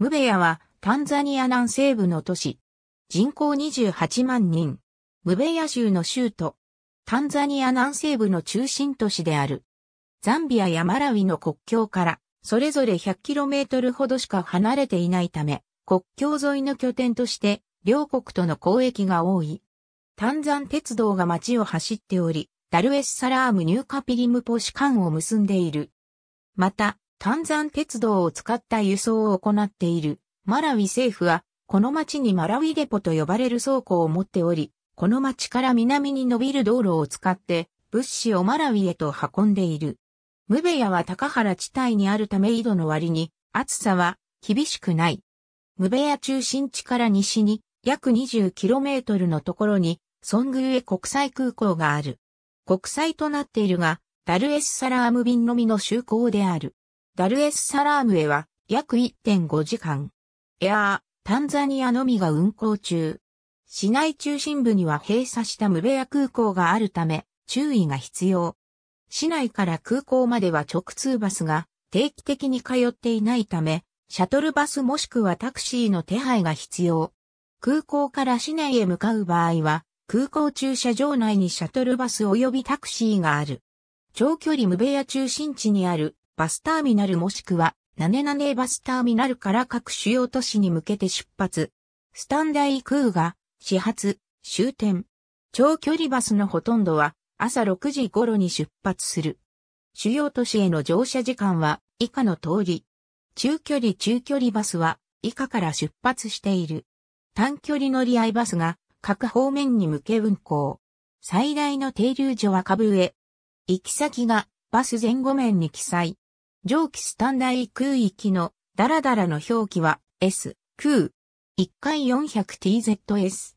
ムベヤはタンザニア南西部の都市。人口28万人。ムベヤ州の州都。タンザニア南西部の中心都市である。ザンビアやマラウィの国境からそれぞれ 100km ほどしか離れていないため、国境沿いの拠点として両国との交易が多い。タンザン鉄道が街を走っており、ダルエスサラームニューカピリムポシカンを結んでいる。また、炭山鉄道を使った輸送を行っている。マラウィ政府は、この町にマラウィデポと呼ばれる倉庫を持っており、この町から南に伸びる道路を使って、物資をマラウィへと運んでいる。ムベヤは高原地帯にあるため井戸の割に、暑さは厳しくない。ムベヤ中心地から西に約 20km のところに、ソングエ国際空港がある。国際となっているが、ダルエスサラーム便のみの就航である。ダルエスサラームへは約1.5時間。エアー、タンザニアのみが運行中。市内中心部には閉鎖したムベア空港があるため注意が必要。市内から空港までは直通バスが定期的に通っていないため、シャトルバスもしくはタクシーの手配が必要。空港から市内へ向かう場合は、空港駐車場内にシャトルバス及びタクシーがある。長距離ムベア中心地にあるバスターミナルもしくは、ナネナネバスターミナルから各主要都市に向けて出発。スタンダイ空が、始発、終点。長距離バスのほとんどは、朝6時頃に出発する。主要都市への乗車時間は、以下の通り。中距離中距離バスは、以下から出発している。短距離乗り合いバスが、各方面に向け運行。最大の停留所は株上。行き先が、バス前後面に記載。上記スタンダイ空域のダラダラの表記は S 空。1回 400TZS。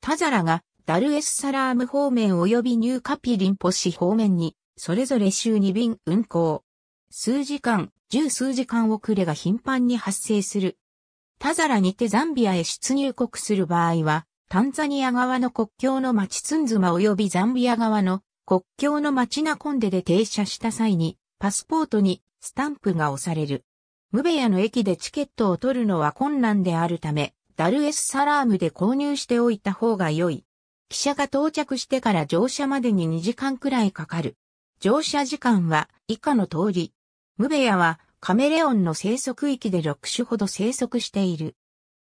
タザラがダルエスサラーム方面及びニューカピリンポシ方面に、それぞれ週2便運行。数時間、十数時間遅れが頻繁に発生する。タザラにてザンビアへ出入国する場合は、タンザニア側の国境の町ツンズマ及びザンビア側の国境の町ナコンデで停車した際に、パスポートにスタンプが押される。ムベヤの駅でチケットを取るのは困難であるため、ダルエスサラームで購入しておいた方が良い。汽車が到着してから乗車までに2時間くらいかかる。乗車時間は以下の通り。ムベヤはカメレオンの生息域で6種ほど生息している。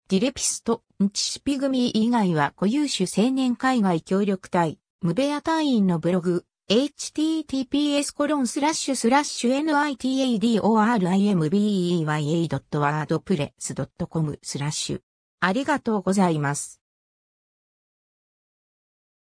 ディレピスト、ンチシピグミ以外は固有種青年海外協力隊、ムベヤ隊員のブログ、https nitadorimbey.wordpress.com a スラッシュありがとうございます。